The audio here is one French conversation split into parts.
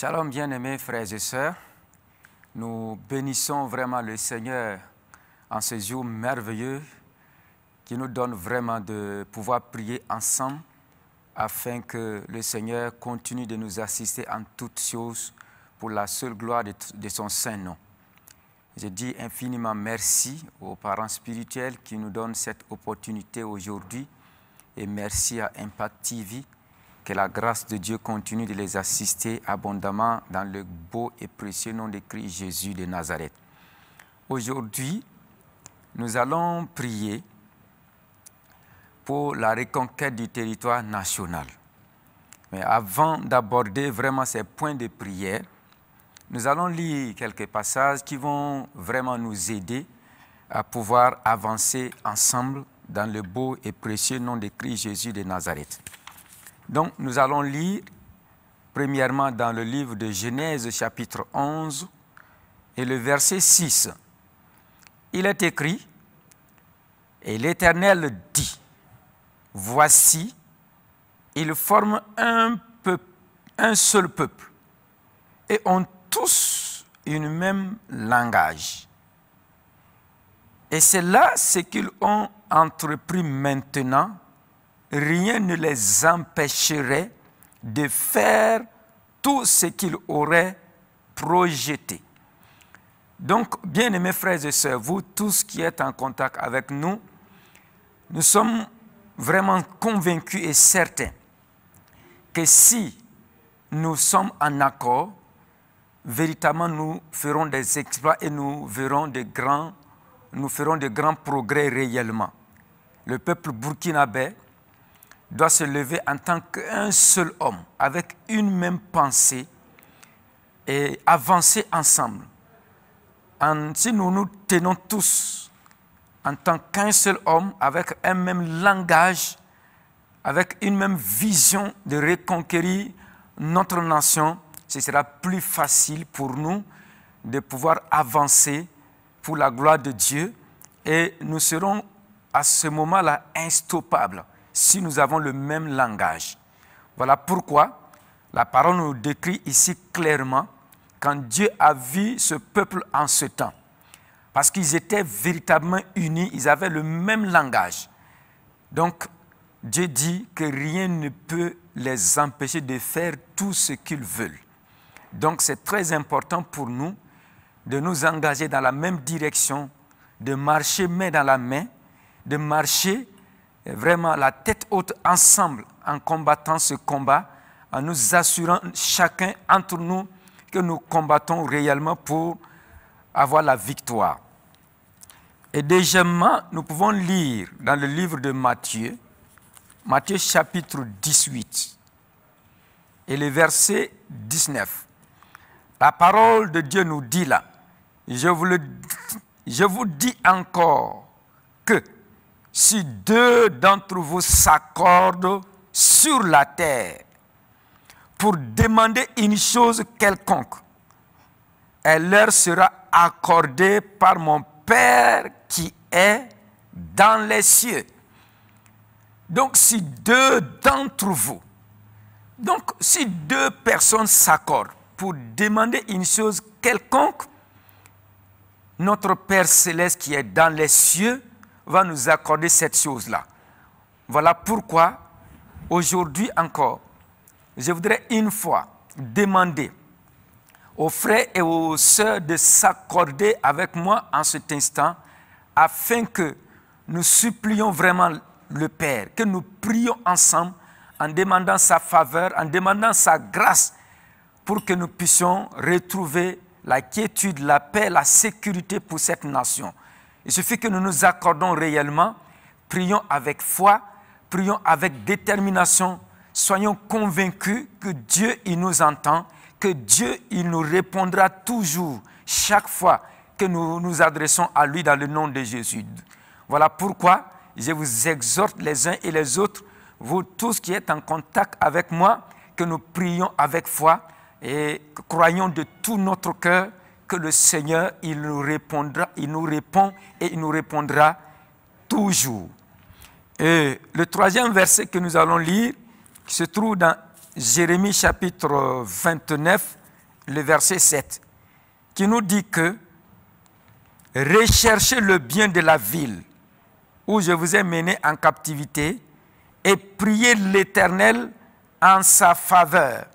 Shalom, bien-aimés frères et sœurs. Nous bénissons vraiment le Seigneur en ces jours merveilleux qui nous donne vraiment de pouvoir prier ensemble afin que le Seigneur continue de nous assister en toutes choses pour la seule gloire de, son saint nom. Je dis infiniment merci aux parents spirituels qui nous donnent cette opportunité aujourd'hui et merci à Impact TV que la grâce de Dieu continue de les assister abondamment dans le beau et précieux nom de Christ Jésus de Nazareth. Aujourd'hui, nous allons prier pour la reconquête du territoire national. Mais avant d'aborder vraiment ces points de prière, nous allons lire quelques passages qui vont vraiment nous aider à pouvoir avancer ensemble dans le beau et précieux nom de Christ Jésus de Nazareth. Donc nous allons lire premièrement dans le livre de Genèse chapitre 11 et le verset 6. Il est écrit, et l'Éternel dit, voici, ils forment un, peuple, un seul peuple, et ont tous une même langage. Et c'est là ce qu'ils ont entrepris maintenant rien ne les empêcherait de faire tout ce qu'ils auraient projeté. Donc, bien-aimés frères et sœurs, vous tous qui êtes en contact avec nous, nous sommes vraiment convaincus et certains que si nous sommes en accord, véritablement nous ferons des exploits et nous verrons de grands, nous ferons de grands progrès réellement. Le peuple burkinabé, doit se lever en tant qu'un seul homme, avec une même pensée, et avancer ensemble. si nous nous tenons tous en tant qu'un seul homme, avec un même langage, avec une même vision de reconquérir notre nation, ce sera plus facile pour nous de pouvoir avancer pour la gloire de Dieu et nous serons à ce moment-là instoppables si nous avons le même langage. Voilà pourquoi la parole nous décrit ici clairement quand Dieu a vu ce peuple en ce temps. Parce qu'ils étaient véritablement unis, ils avaient le même langage. Donc, Dieu dit que rien ne peut les empêcher de faire tout ce qu'ils veulent. Donc, c'est très important pour nous de nous engager dans la même direction, de marcher main dans la main, de marcher vraiment la tête haute ensemble en combattant ce combat, en nous assurant chacun entre nous que nous combattons réellement pour avoir la victoire. Et deuxièmement, nous pouvons lire dans le livre de Matthieu, Matthieu chapitre 18 et le verset 19. La parole de Dieu nous dit là, je vous, le, je vous dis encore que si deux d'entre vous s'accordent sur la terre pour demander une chose quelconque, elle leur sera accordée par mon Père qui est dans les cieux. Donc si deux d'entre vous, donc si deux personnes s'accordent pour demander une chose quelconque, notre Père céleste qui est dans les cieux va nous accorder cette chose-là. Voilà pourquoi, aujourd'hui encore, je voudrais une fois demander aux frères et aux sœurs de s'accorder avec moi en cet instant, afin que nous supplions vraiment le Père, que nous prions ensemble en demandant sa faveur, en demandant sa grâce, pour que nous puissions retrouver la quiétude, la paix, la sécurité pour cette nation. Il suffit que nous nous accordons réellement, prions avec foi, prions avec détermination, soyons convaincus que Dieu, il nous entend, que Dieu, il nous répondra toujours, chaque fois que nous nous adressons à lui dans le nom de Jésus. Voilà pourquoi je vous exhorte les uns et les autres, vous tous qui êtes en contact avec moi, que nous prions avec foi et croyons de tout notre cœur que le Seigneur, il nous répondra, il nous répond et il nous répondra toujours. Et le troisième verset que nous allons lire, qui se trouve dans Jérémie chapitre 29, le verset 7, qui nous dit que recherchez le bien de la ville où je vous ai mené en captivité et priez l'Éternel en sa faveur,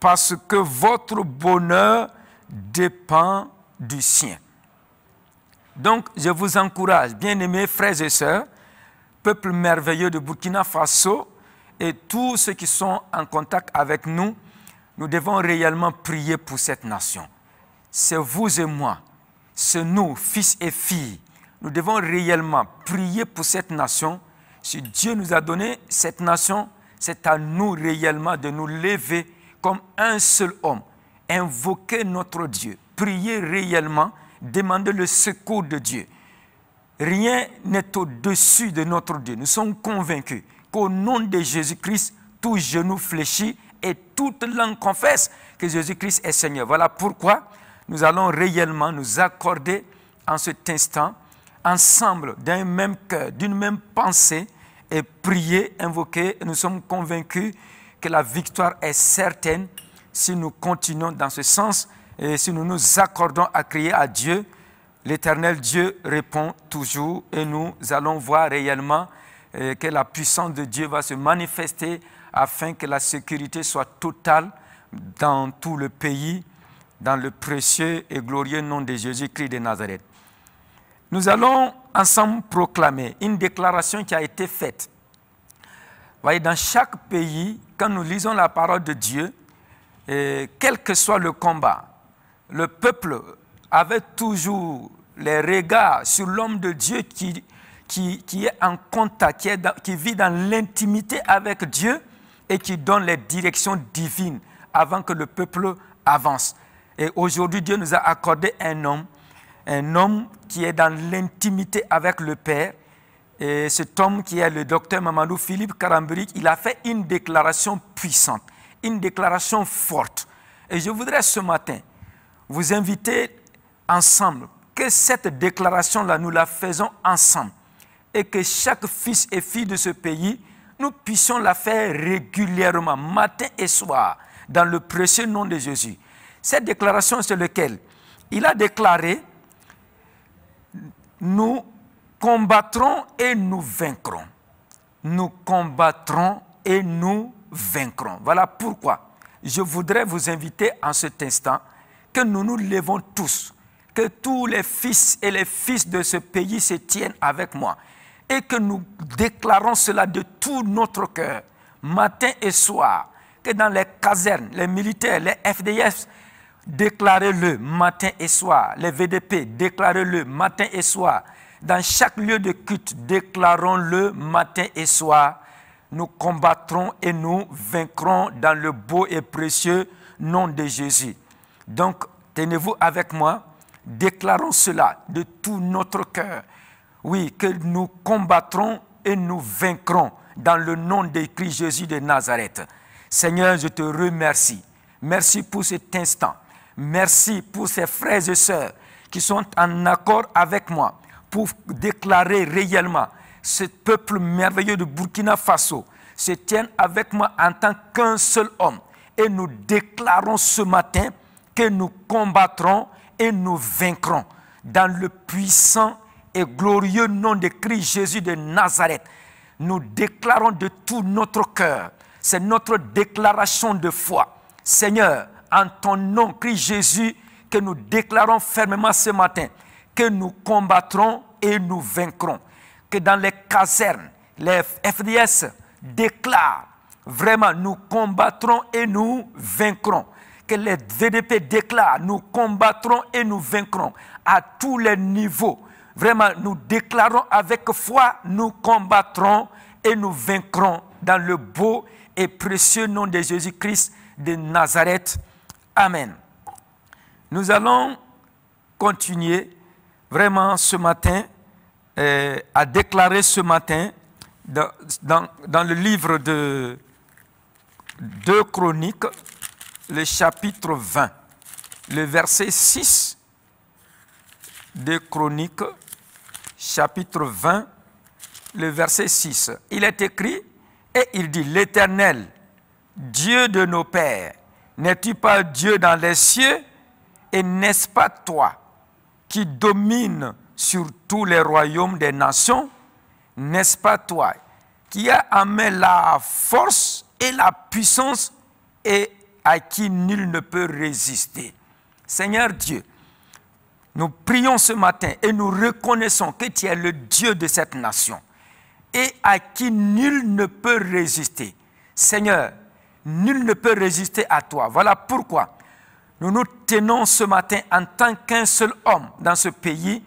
parce que votre bonheur dépend du sien. Donc, je vous encourage, bien-aimés frères et sœurs, peuple merveilleux de Burkina Faso et tous ceux qui sont en contact avec nous, nous devons réellement prier pour cette nation. C'est vous et moi, c'est nous, fils et filles. Nous devons réellement prier pour cette nation. Si Dieu nous a donné cette nation, c'est à nous réellement de nous lever comme un seul homme invoquer notre Dieu, prier réellement, demander le secours de Dieu. Rien n'est au-dessus de notre Dieu. Nous sommes convaincus qu'au nom de Jésus-Christ, tout genou fléchit et toute langue confesse que Jésus-Christ est Seigneur. Voilà pourquoi nous allons réellement nous accorder en cet instant, ensemble, d'un même cœur, d'une même pensée, et prier, invoquer. Nous sommes convaincus que la victoire est certaine si nous continuons dans ce sens et si nous nous accordons à crier à Dieu, l'éternel Dieu répond toujours et nous allons voir réellement euh, que la puissance de Dieu va se manifester afin que la sécurité soit totale dans tout le pays, dans le précieux et glorieux nom de Jésus-Christ de Nazareth. Nous allons ensemble proclamer une déclaration qui a été faite. Vous voyez, dans chaque pays, quand nous lisons la parole de Dieu, et quel que soit le combat, le peuple avait toujours les regards sur l'homme de Dieu qui, qui, est en contact, qui, qui vit dans l'intimité avec Dieu et qui donne les directions divines avant que le peuple avance. Et aujourd'hui, Dieu nous a accordé un homme, un homme qui est dans l'intimité avec le Père. Et cet homme qui est le docteur Mamadou Philippe Karamburik, il a fait une déclaration puissante une déclaration forte. Et je voudrais ce matin vous inviter ensemble, que cette déclaration-là, nous la faisons ensemble, et que chaque fils et fille de ce pays, nous puissions la faire régulièrement, matin et soir, dans le précieux nom de Jésus. Cette déclaration, c'est laquelle il a déclaré, nous combattrons et nous vaincrons. Nous combattrons et nous vaincrons. Voilà pourquoi je voudrais vous inviter en cet instant que nous nous levons tous, que tous les fils et les fils de ce pays se tiennent avec moi et que nous déclarons cela de tout notre cœur, matin et soir, que dans les casernes, les militaires, les FDF, déclarez-le matin et soir, les VDP, déclarez-le matin et soir, dans chaque lieu de culte, déclarons-le matin et soir, nous combattrons et nous vaincrons dans le beau et précieux nom de Jésus. Donc, tenez-vous avec moi, déclarons cela de tout notre cœur. Oui, que nous combattrons et nous vaincrons dans le nom de Christ Jésus de Nazareth. Seigneur, je te remercie. Merci pour cet instant. Merci pour ces frères et sœurs qui sont en accord avec moi pour déclarer réellement ce peuple merveilleux de Burkina Faso se tient avec moi en tant qu'un seul homme. Et nous déclarons ce matin que nous combattrons et nous vaincrons dans le puissant et glorieux nom de Christ Jésus de Nazareth. Nous déclarons de tout notre cœur. C'est notre déclaration de foi. Seigneur, en ton nom, Christ Jésus, que nous déclarons fermement ce matin, que nous combattrons et nous vaincrons que dans les casernes, les FDS déclarent vraiment nous combattrons et nous vaincrons. Que les VDP déclarent nous combattrons et nous vaincrons à tous les niveaux. Vraiment, nous déclarons avec foi, nous combattrons et nous vaincrons dans le beau et précieux nom de Jésus-Christ de Nazareth. Amen. Nous allons continuer vraiment ce matin euh, a déclaré ce matin dans, le livre de deux Chroniques, le chapitre 20, le verset 6 de Chroniques, chapitre 20, le verset 6. Il est écrit et il dit, l'Éternel, Dieu de nos pères, n'es-tu pas Dieu dans les cieux et n'est-ce pas toi qui domines sur tous les royaumes des nations, n'est-ce pas toi, qui as amené la force et la puissance et à qui nul ne peut résister. Seigneur Dieu, nous prions ce matin et nous reconnaissons que tu es le Dieu de cette nation et à qui nul ne peut résister. Seigneur, nul ne peut résister à toi. Voilà pourquoi nous nous tenons ce matin en tant qu'un seul homme dans ce pays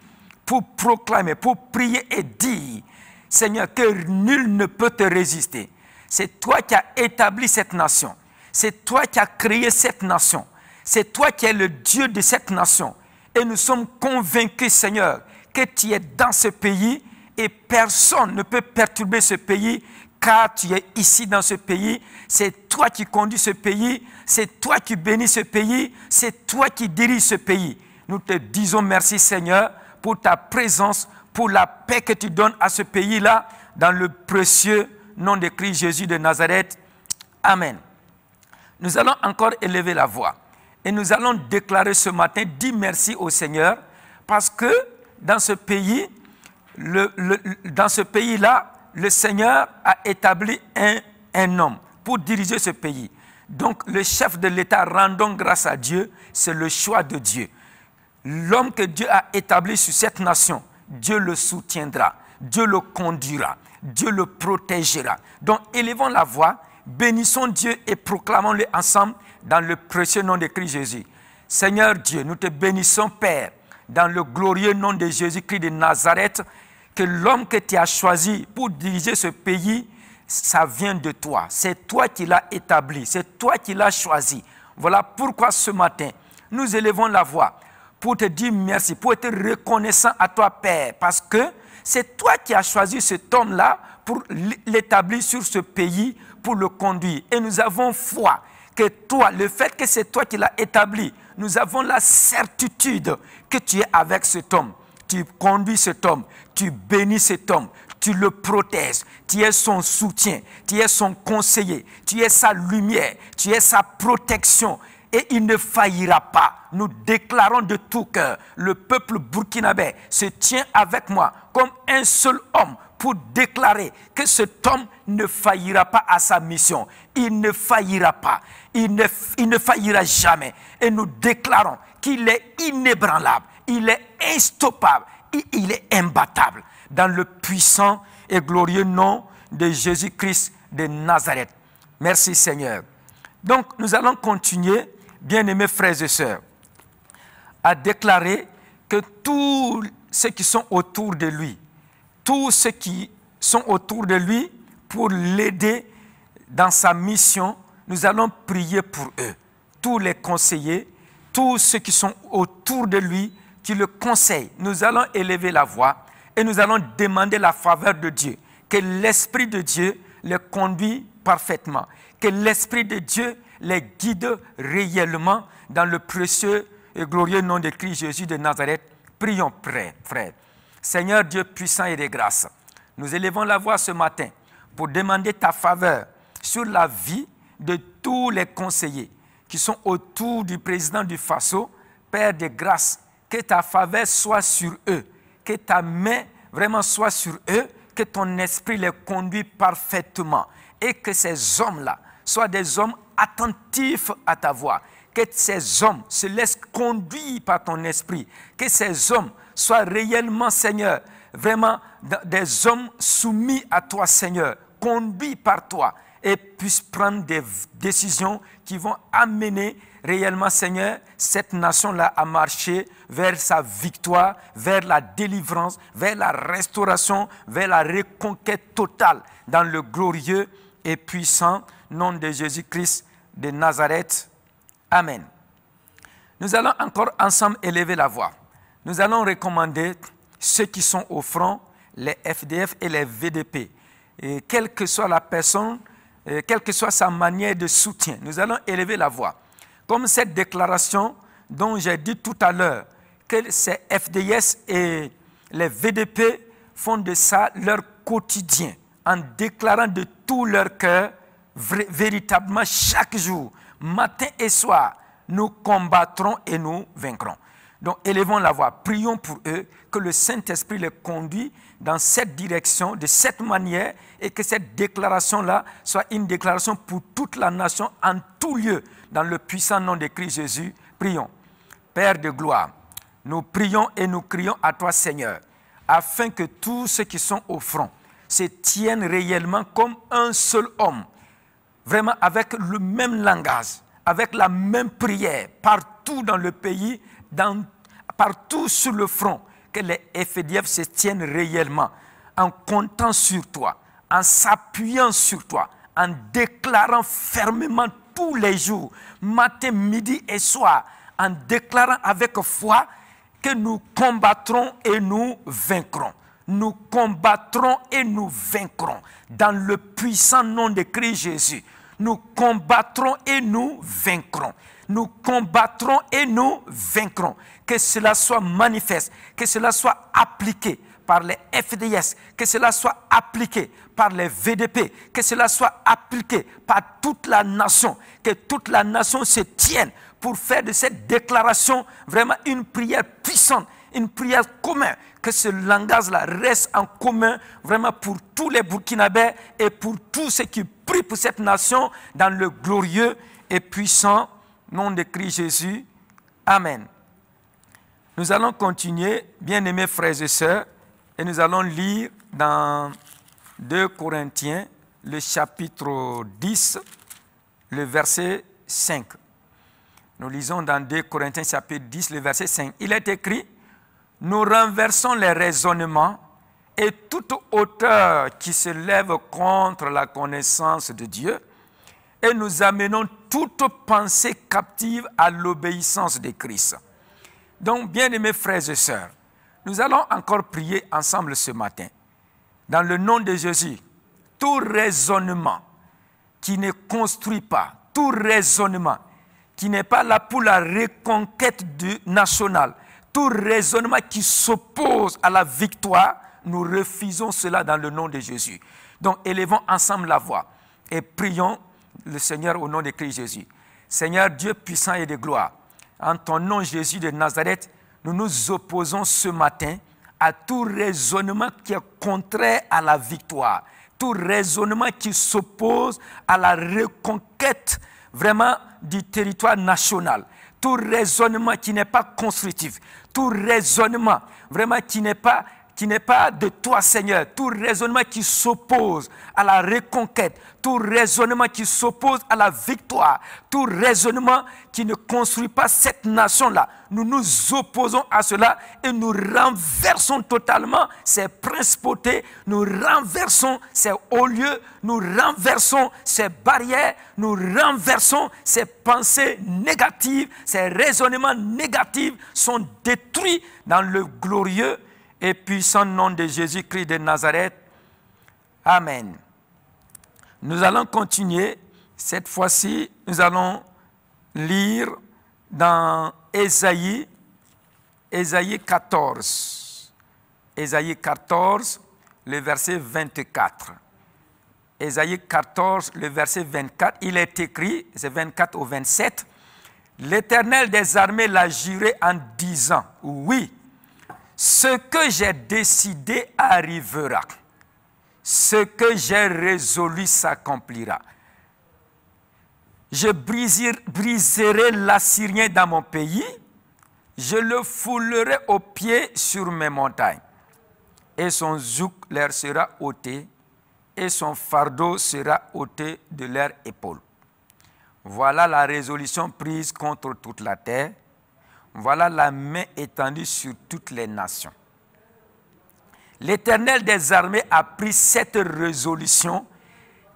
pour proclamer, pour prier et dire, Seigneur, que nul ne peut te résister. C'est toi qui as établi cette nation. C'est toi qui as créé cette nation. C'est toi qui es le Dieu de cette nation. Et nous sommes convaincus, Seigneur, que tu es dans ce pays et personne ne peut perturber ce pays car tu es ici dans ce pays. C'est toi qui conduis ce pays. C'est toi qui bénis ce pays. C'est toi qui dirige ce pays. Nous te disons merci, Seigneur pour ta présence, pour la paix que tu donnes à ce pays-là, dans le précieux nom de Christ Jésus de Nazareth. Amen. Nous allons encore élever la voix et nous allons déclarer ce matin, dis merci au Seigneur, parce que dans ce pays, dans ce pays-là, le Seigneur a établi un, un homme pour diriger ce pays. Donc le chef de l'État, rendons grâce à Dieu, c'est le choix de Dieu l'homme que Dieu a établi sur cette nation, Dieu le soutiendra, Dieu le conduira, Dieu le protégera. Donc élevons la voix, bénissons Dieu et proclamons-le ensemble dans le précieux nom de Christ Jésus. Seigneur Dieu, nous te bénissons Père, dans le glorieux nom de Jésus-Christ de Nazareth, que l'homme que tu as choisi pour diriger ce pays, ça vient de toi. C'est toi qui l'as établi, c'est toi qui l'as choisi. Voilà pourquoi ce matin, nous élevons la voix pour te dire merci, pour être reconnaissant à toi, Père, parce que c'est toi qui as choisi cet homme-là pour l'établir sur ce pays, pour le conduire. Et nous avons foi que toi, le fait que c'est toi qui l'as établi, nous avons la certitude que tu es avec cet homme. Tu conduis cet homme, tu bénis cet homme, tu le protèges, tu es son soutien, tu es son conseiller, tu es sa lumière, tu es sa protection et il ne faillira pas. Nous déclarons de tout cœur, le peuple burkinabé se tient avec moi comme un seul homme pour déclarer que cet homme ne faillira pas à sa mission. Il ne faillira pas. Il ne, il ne faillira jamais. Et nous déclarons qu'il est inébranlable. Il est instoppable. il est imbattable. Dans le puissant et glorieux nom de Jésus-Christ de Nazareth. Merci Seigneur. Donc nous allons continuer bien-aimés frères et sœurs, a déclaré que tous ceux qui sont autour de lui, tous ceux qui sont autour de lui pour l'aider dans sa mission, nous allons prier pour eux. Tous les conseillers, tous ceux qui sont autour de lui, qui le conseillent, nous allons élever la voix et nous allons demander la faveur de Dieu, que l'Esprit de Dieu le conduit parfaitement, que l'Esprit de Dieu les guide réellement dans le précieux et glorieux nom de Christ Jésus de Nazareth. Prions, frère. Seigneur Dieu puissant et de grâce, nous élevons la voix ce matin pour demander ta faveur sur la vie de tous les conseillers qui sont autour du président du Faso. Père de grâce, que ta faveur soit sur eux, que ta main vraiment soit sur eux, que ton esprit les conduit parfaitement et que ces hommes-là soient des hommes attentifs à ta voix. Que ces hommes se laissent conduire par ton esprit. Que ces hommes soient réellement, Seigneur, vraiment des hommes soumis à toi, Seigneur, conduits par toi et puissent prendre des décisions qui vont amener réellement, Seigneur, cette nation-là à marcher vers sa victoire, vers la délivrance, vers la restauration, vers la reconquête totale dans le glorieux et puissant nom de Jésus-Christ de Nazareth. Amen. Nous allons encore ensemble élever la voix. Nous allons recommander ceux qui sont au front, les FDF et les VDP. Et quelle que soit la personne, quelle que soit sa manière de soutien, nous allons élever la voix. Comme cette déclaration dont j'ai dit tout à l'heure, que ces FDS et les VDP font de ça leur quotidien, en déclarant de tout leur cœur véritablement chaque jour, matin et soir, nous combattrons et nous vaincrons. Donc élevons la voix, prions pour eux, que le Saint-Esprit les conduit dans cette direction, de cette manière, et que cette déclaration-là soit une déclaration pour toute la nation, en tout lieu, dans le puissant nom de Christ Jésus. Prions. Père de gloire, nous prions et nous crions à toi Seigneur, afin que tous ceux qui sont au front se tiennent réellement comme un seul homme vraiment avec le même langage, avec la même prière, partout dans le pays, partout sur le front, que les FDF se tiennent réellement, en comptant sur toi, en s'appuyant sur toi, en déclarant fermement tous les jours, matin, midi et soir, en déclarant avec foi que nous combattrons et nous vaincrons. Nous combattrons et nous vaincrons dans le puissant nom de Christ Jésus nous combattrons et nous vaincrons. Nous combattrons et nous vaincrons. Que cela soit manifeste, que cela soit appliqué par les FDS, que cela soit appliqué par les VDP, que cela soit appliqué par toute la nation, que toute la nation se tienne pour faire de cette déclaration vraiment une prière puissante une prière commune, que ce langage-là reste en commun vraiment pour tous les Burkinabés et pour tous ceux qui prient pour cette nation dans le glorieux et puissant nom de Christ Jésus. Amen. Nous allons continuer, bien-aimés frères et sœurs, et nous allons lire dans 2 Corinthiens, le chapitre 10, le verset 5. Nous lisons dans 2 Corinthiens chapitre 10, le verset 5. Il est écrit, nous renversons les raisonnements et toute hauteur qui se lève contre la connaissance de Dieu et nous amenons toute pensée captive à l'obéissance de Christ. Donc, bien-aimés frères et sœurs, nous allons encore prier ensemble ce matin. Dans le nom de Jésus, tout raisonnement qui ne construit pas, tout raisonnement qui n'est pas là pour la reconquête du national, tout raisonnement qui s'oppose à la victoire, nous refusons cela dans le nom de Jésus. Donc élevons ensemble la voix et prions le Seigneur au nom de Christ Jésus. Seigneur Dieu puissant et de gloire, en ton nom Jésus de Nazareth, nous nous opposons ce matin à tout raisonnement qui est contraire à la victoire, tout raisonnement qui s'oppose à la reconquête vraiment du territoire national, tout raisonnement qui n'est pas constructif, tout raisonnement vraiment qui n'est pas qui n'est pas de toi, Seigneur. Tout raisonnement qui s'oppose à la reconquête, tout raisonnement qui s'oppose à la victoire, tout raisonnement qui ne construit pas cette nation-là, nous nous opposons à cela et nous renversons totalement ces principautés, nous renversons ces hauts lieux, nous renversons ces barrières, nous renversons ces pensées négatives, ces raisonnements négatifs sont détruits dans le glorieux et puissant nom de Jésus-Christ de Nazareth. Amen. Nous allons continuer. Cette fois-ci, nous allons lire dans Ésaïe, Ésaïe 14. Ésaïe 14, le verset 24. Ésaïe 14, le verset 24, il est écrit, c'est 24 au 27, L'Éternel des armées l'a juré en disant, oui, ce que j'ai décidé arrivera. Ce que j'ai résolu s'accomplira. Je briserai l'Assyrien dans mon pays. Je le foulerai aux pieds sur mes montagnes. Et son zouk leur sera ôté. Et son fardeau sera ôté de leur épaule. Voilà la résolution prise contre toute la terre. Voilà la main étendue sur toutes les nations. L'Éternel des armées a pris cette résolution.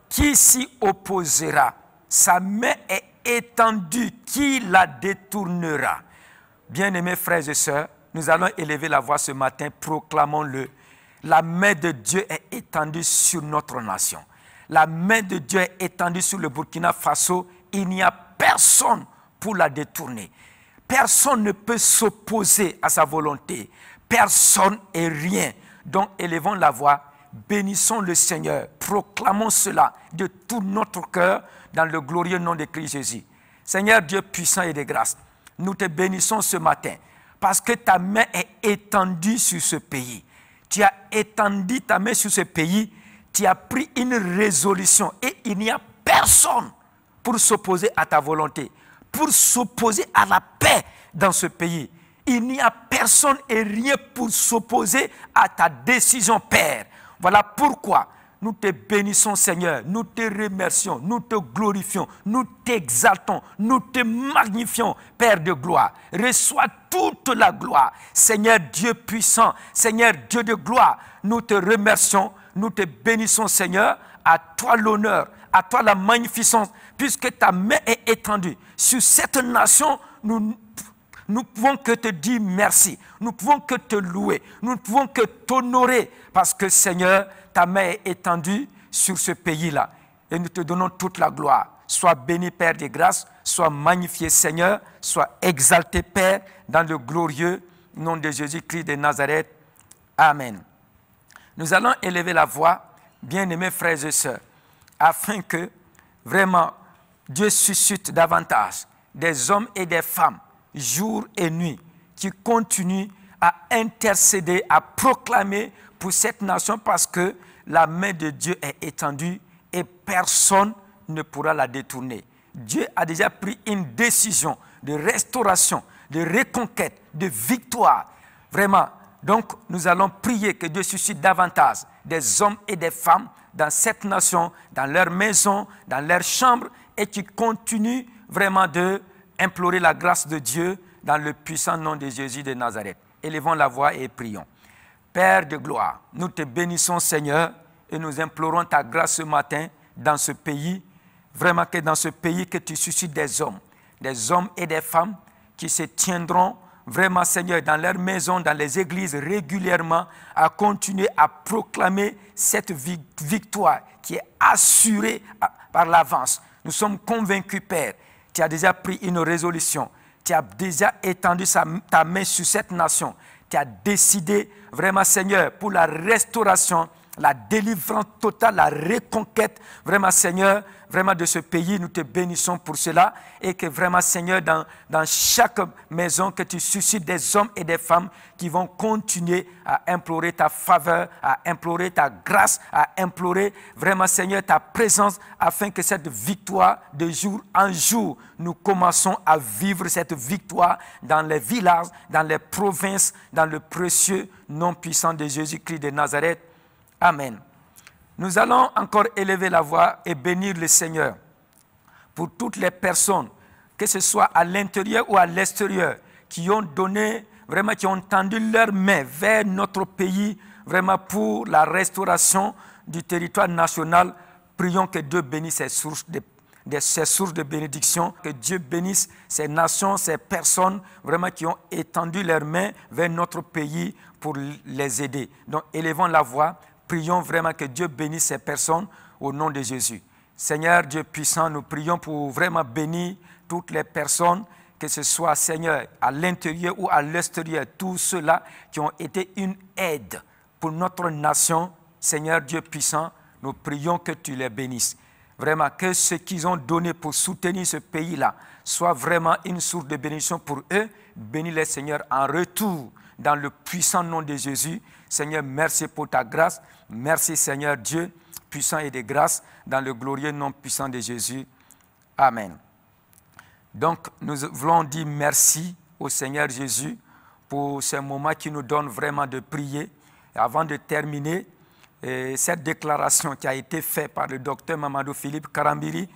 Qui s'y opposera Sa main est étendue. Qui la détournera Bien-aimés frères et sœurs, nous allons élever la voix ce matin, proclamons-le. La main de Dieu est étendue sur notre nation. La main de Dieu est étendue sur le Burkina Faso. Il n'y a personne pour la détourner. Personne ne peut s'opposer à sa volonté. Personne et rien. Donc élevons la voix, bénissons le Seigneur, proclamons cela de tout notre cœur dans le glorieux nom de Christ Jésus. Seigneur Dieu puissant et de grâce, nous te bénissons ce matin parce que ta main est étendue sur ce pays. Tu as étendu ta main sur ce pays, tu as pris une résolution et il n'y a personne pour s'opposer à ta volonté pour s'opposer à la paix dans ce pays. Il n'y a personne et rien pour s'opposer à ta décision, Père. Voilà pourquoi nous te bénissons, Seigneur. Nous te remercions. Nous te glorifions. Nous t'exaltons. Nous te magnifions, Père de gloire. Reçois toute la gloire. Seigneur Dieu puissant, Seigneur Dieu de gloire, nous te remercions. Nous te bénissons, Seigneur. À toi l'honneur à toi la magnificence, puisque ta main est étendue. Sur cette nation, nous, ne pouvons que te dire merci. Nous pouvons que te louer. Nous ne pouvons que t'honorer, parce que Seigneur, ta main est étendue sur ce pays-là. Et nous te donnons toute la gloire. Sois béni, Père des grâces. Sois magnifié, Seigneur. Sois exalté, Père, dans le glorieux nom de Jésus-Christ de Nazareth. Amen. Nous allons élever la voix, bien-aimés frères et sœurs afin que vraiment Dieu suscite davantage des hommes et des femmes, jour et nuit, qui continuent à intercéder, à proclamer pour cette nation parce que la main de Dieu est étendue et personne ne pourra la détourner. Dieu a déjà pris une décision de restauration, de reconquête, de victoire. Vraiment, donc nous allons prier que Dieu suscite davantage des hommes et des femmes dans cette nation, dans leur maison, dans leur chambre, et qui continuent vraiment de implorer la grâce de Dieu dans le puissant nom de Jésus de Nazareth. Élevons la voix et prions. Père de gloire, nous te bénissons Seigneur et nous implorons ta grâce ce matin dans ce pays, vraiment que dans ce pays que tu suscites des hommes, des hommes et des femmes qui se tiendront vraiment, Seigneur, dans leurs maisons, dans les églises, régulièrement, à continuer à proclamer cette victoire qui est assurée ah, par l'avance. Nous sommes convaincus, Père, tu as déjà pris une résolution, tu as déjà étendu ta main sur cette nation, tu as décidé vraiment, Seigneur, pour la restauration la délivrance totale, la reconquête, vraiment Seigneur, vraiment de ce pays. Nous te bénissons pour cela et que vraiment Seigneur, dans, chaque maison, que tu suscites des hommes et des femmes qui vont continuer à implorer ta faveur, à implorer ta grâce, à implorer vraiment Seigneur ta présence afin que cette victoire de jour en jour, nous commençons à vivre cette victoire dans les villages, dans les provinces, dans le précieux nom puissant de Jésus-Christ de Nazareth. Amen. Nous allons encore élever la voix et bénir le Seigneur pour toutes les personnes, que ce soit à l'intérieur ou à l'extérieur, qui ont donné, vraiment, qui ont tendu leurs mains vers notre pays, vraiment pour la restauration du territoire national. Prions que Dieu bénisse sources ces sources de bénédiction. Que Dieu bénisse ces nations, ces personnes vraiment qui ont étendu leurs mains vers notre pays pour les aider. Donc élevons la voix, prions vraiment que Dieu bénisse ces personnes au nom de Jésus. Seigneur Dieu puissant, nous prions pour vraiment bénir toutes les personnes, que ce soit, Seigneur, à l'intérieur ou à l'extérieur, tous ceux-là qui ont été une aide pour notre nation. Seigneur Dieu puissant, nous prions que tu les bénisses. Vraiment, que ce qu'ils ont donné pour soutenir ce pays-là soit vraiment une source de bénédiction pour eux. Bénis les seigneurs en retour dans le puissant nom de Jésus. Seigneur, merci pour ta grâce. Merci Seigneur Dieu, puissant et de grâce, dans le glorieux nom puissant de Jésus. Amen. Donc, nous voulons dire merci au Seigneur Jésus pour ce moment qui nous donne vraiment de prier. avant de terminer, eh, cette déclaration qui a été faite par le docteur Mamadou Philippe Karambiri,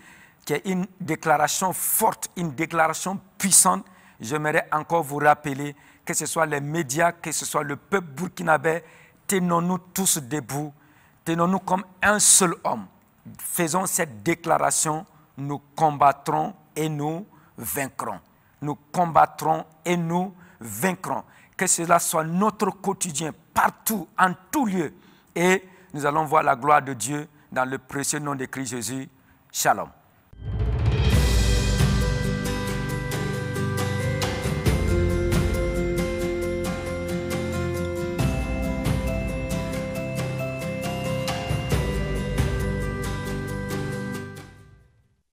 qui est une déclaration forte, une déclaration puissante, j'aimerais encore vous rappeler que ce soit les médias, que ce soit le peuple burkinabé, tenons-nous tous debout, tenons-nous comme un seul homme. Faisons cette déclaration, nous combattrons et nous vaincrons. Nous combattrons et nous vaincrons. Que cela soit notre quotidien, partout, en tout lieu. Et nous allons voir la gloire de Dieu dans le précieux nom de Christ Jésus. Shalom.